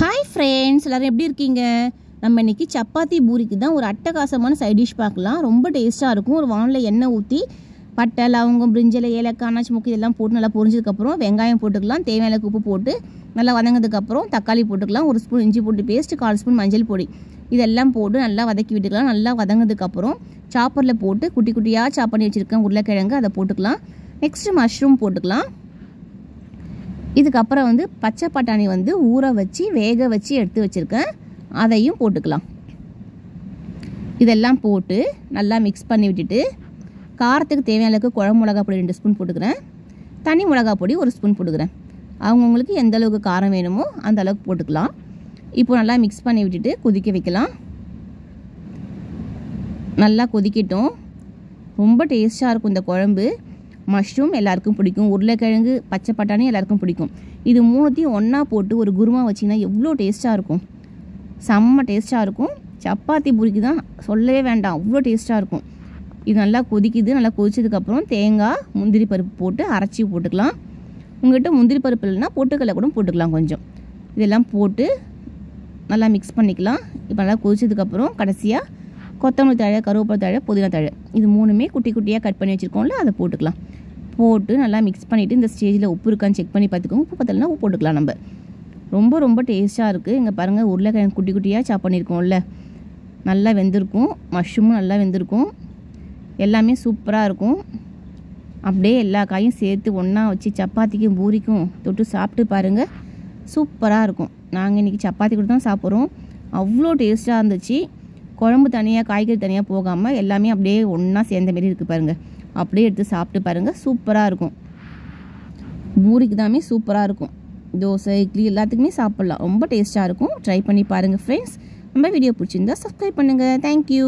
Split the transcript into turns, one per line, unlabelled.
hi friends எல்லோரும் எப்படி இருக்கீங்க நம்ம இன்னைக்கு சப்பாத்தி பூரிக்கு தான் ஒரு அட்டகாசமான சைட் டிஷ் பார்க்கலாம் ரொம்ப டேஸ்ட்டாக இருக்கும் ஒரு வானில் எண்ணெய் ஊற்றி பட்டை லவங்கம் பிரிஞ்சில் ஏலக்காய் அனாச்சி இதெல்லாம் போட்டு நல்லா பொரிஞ்சதுக்கப்புறம் வெங்காயம் போட்டுக்கலாம் தேவையான உப்பு போட்டு நல்லா வதங்கினதுக்கப்புறம் தக்காளி போட்டுக்கலாம் ஒரு ஸ்பூன் இஞ்சி போட்டு பேஸ்ட்டு கால் ஸ்பூன் மஞ்சள் பொடி இதெல்லாம் போட்டு நல்லா வதக்கி விட்டுக்கலாம் நல்லா வதங்கினதுக்கப்புறம் சாப்பரில் போட்டு குட்டி குட்டியாக சாப்பாடு வச்சுருக்கேன் உருளைக்கிழங்கு அதை போட்டுக்கலாம் நெக்ஸ்ட்டு மஷ்ரூம் போட்டுக்கலாம் இதுக்கப்புறம் வந்து பச்சை பட்டாணி வந்து ஊற வச்சு வேக வச்சு எடுத்து வச்சுருக்கேன் அதையும் போட்டுக்கலாம் இதெல்லாம் போட்டு நல்லா மிக்ஸ் பண்ணி விட்டுட்டு காரத்துக்கு தேவையான அளவுக்கு குழம்பு மிளகா பொடி ரெண்டு ஸ்பூன் போட்டுக்கிறேன் தனி மிளகா பொடி ஒரு ஸ்பூன் போட்டுக்கிறேன் அவங்கவுங்களுக்கு எந்த அளவுக்கு காரம் வேணுமோ அந்த அளவுக்கு போட்டுக்கலாம் இப்போ நல்லா மிக்ஸ் பண்ணி விட்டுட்டு கொதிக்க வைக்கலாம் நல்லா கொதிக்கட்டும் ரொம்ப டேஸ்ட்டாக இருக்கும் இந்த குழம்பு மஷ்ரூம் எல்லாருக்கும் பிடிக்கும் உருளைக்கிழங்கு பச்சை பட்டாணி எல்லாருக்கும் பிடிக்கும் இது மூணுத்தையும் ஒன்றா போட்டு ஒரு குருமா வச்சிங்கன்னா எவ்வளோ டேஸ்ட்டாக இருக்கும் செம்ம டேஸ்ட்டாக இருக்கும் சப்பாத்தி பூரிக்கு தான் சொல்லவே வேண்டாம் அவ்வளோ டேஸ்ட்டாக இருக்கும் இது நல்லா கொதிக்குது நல்லா கொதிச்சதுக்கப்புறம் தேங்காய் முந்திரி பருப்பு போட்டு அரைச்சி போட்டுக்கலாம் உங்கள்கிட்ட முந்திரி பருப்பு இல்லைன்னா பொட்டுக்கடலை கூட போட்டுக்கலாம் கொஞ்சம் இதெல்லாம் போட்டு நல்லா மிக்ஸ் பண்ணிக்கலாம் இப்போ நல்லா கொதிச்சதுக்கப்புறம் கடைசியாக கொத்தமல்லி தழை கருவேப்பிலை தழை புதினா தழை இது மூணுமே குட்டி குட்டியாக கட் பண்ணி வச்சுருக்கோம்ல அதை போட்டுக்கலாம் போட்டு நல்லா மிக்ஸ் பண்ணிவிட்டு இந்த ஸ்டேஜில் உப்பு இருக்கான்னு செக் பண்ணி பார்த்துக்கோங்க உப்பு பத்தலைனா உப்பு போட்டுக்கலாம் நம்ம ரொம்ப ரொம்ப டேஸ்ட்டாக இருக்குது இங்கே பாருங்கள் உருளைக்கிழங்கு குட்டி குட்டியாக சாப் பண்ணியிருக்கோம்ல நல்லா வெந்திருக்கும் மஷ்ரூமும் நல்லா வெந்திருக்கும் எல்லாமே சூப்பராக இருக்கும் அப்படியே எல்லா காயும் சேர்த்து ஒன்றா வச்சு சப்பாத்திக்கும் பூரிக்கும் தொட்டு சாப்பிட்டு பாருங்கள் சூப்பராக இருக்கும் நாங்கள் இன்றைக்கி சப்பாத்தி கூட தான் சாப்பிட்றோம் அவ்வளோ டேஸ்ட்டாக இருந்துச்சு குழம்பு தனியாக காய்கறி தனியாக போகாமல் எல்லாமே அப்படியே ஒன்றா சேர்ந்த மாரி இருக்குது பாருங்கள் அப்படியே எடுத்து சாப்பிட்டு பாருங்கள் சூப்பராக இருக்கும் பூரிக்கு தாமே சூப்பராக இருக்கும் தோசை இட்லி எல்லாத்துக்குமே சாப்பிட்லாம் ரொம்ப டேஸ்ட்டாக இருக்கும் ட்ரை பண்ணி பாருங்கள் ஃப்ரெண்ட்ஸ் நம்ம வீடியோ பிடிச்சிருந்தா சப்ஸ்கிரைப் பண்ணுங்கள் தேங்க்யூ